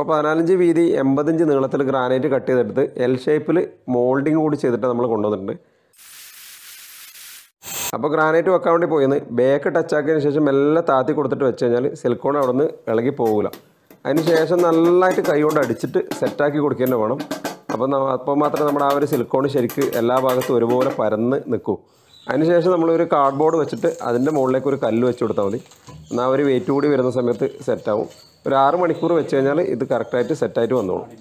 അപ്പോൾ പതിനാലഞ്ച് വീതി എൺപതഞ്ച് നീളത്തിൽ ഗ്രാനൈറ്റ് കട്ട് ചെയ്തെടുത്ത് എൽ ഷേപ്പിൽ മോൾഡിങ് കൂടി ചെയ്തിട്ട് നമ്മൾ കൊണ്ടുവന്നിട്ടുണ്ട് അപ്പോൾ ഗ്രാനൈറ്റ് വെക്കാൻ വേണ്ടി പോയിന്ന് ബേക്ക് ടച്ചാക്കിയതിന് ശേഷം എല്ലാം താത്തി കൊടുത്തിട്ട് വെച്ച് കഴിഞ്ഞാൽ സിലിക്കോൺ അവിടെ നിന്ന് ഇളകി പോകില്ല അതിന് ശേഷം നല്ലതായിട്ട് കൈകൊണ്ട് അടിച്ചിട്ട് സെറ്റാക്കി കൊടുക്കേണ്ടി വേണം അപ്പം അപ്പോൾ മാത്രമേ നമ്മുടെ ആ ഒരു സിലിക്കോൺ ശരിക്ക് എല്ലാ ഭാഗത്തും ഒരുപോലെ പരന്ന് നിൽക്കൂ അതിനുശേഷം നമ്മളൊരു കാർഡ്ബോർഡ് വെച്ചിട്ട് അതിൻ്റെ മുകളിലേക്ക് ഒരു കല്ല് വെച്ച് കൊടുത്താൽ മതി എന്നാൽ ഒരു വെയിറ്റ് കൂടി വരുന്ന സമയത്ത് സെറ്റാവും ഒരു ആറ് മണിക്കൂർ വെച്ച് കഴിഞ്ഞാൽ ഇത് കറക്റ്റായിട്ട് സെറ്റായിട്ട് വന്നോളും